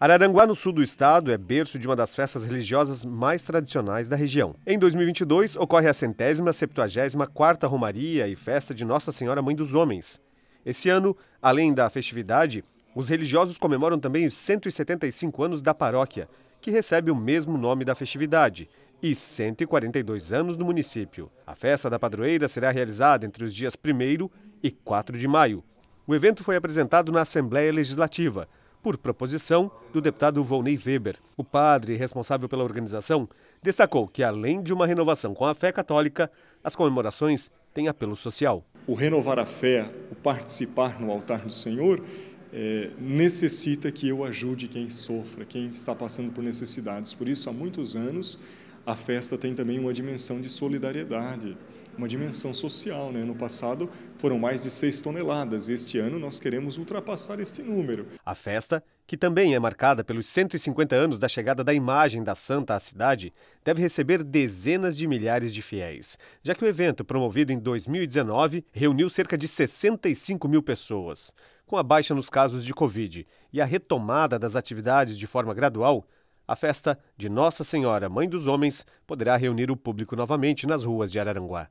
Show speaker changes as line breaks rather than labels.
Araranguá, no sul do estado, é berço de uma das festas religiosas mais tradicionais da região. Em 2022, ocorre a centésima, septuagésima quarta Romaria e festa de Nossa Senhora Mãe dos Homens. Esse ano, além da festividade, os religiosos comemoram também os 175 anos da paróquia, que recebe o mesmo nome da festividade, e 142 anos do município. A festa da padroeira será realizada entre os dias 1 e 4 de maio. O evento foi apresentado na Assembleia Legislativa por proposição do deputado Volney Weber. O padre responsável pela organização destacou que, além de uma renovação com a fé católica, as comemorações têm apelo social. O renovar a fé,
o participar no altar do Senhor, é, necessita que eu ajude quem sofra, quem está passando por necessidades. Por isso, há muitos anos, a festa tem também uma dimensão de solidariedade, uma dimensão social. Né? No passado foram mais de 6
toneladas e este ano nós queremos ultrapassar este número. A festa, que também é marcada pelos 150 anos da chegada da imagem da Santa à cidade, deve receber dezenas de milhares de fiéis, já que o evento, promovido em 2019, reuniu cerca de 65 mil pessoas. Com a baixa nos casos de Covid e a retomada das atividades de forma gradual, a festa de Nossa Senhora, Mãe dos Homens, poderá reunir o público novamente nas ruas de Araranguá.